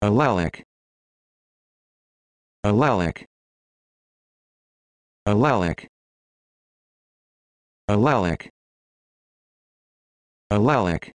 Allelic. Allelic. Allelic. Allelic. Allelic.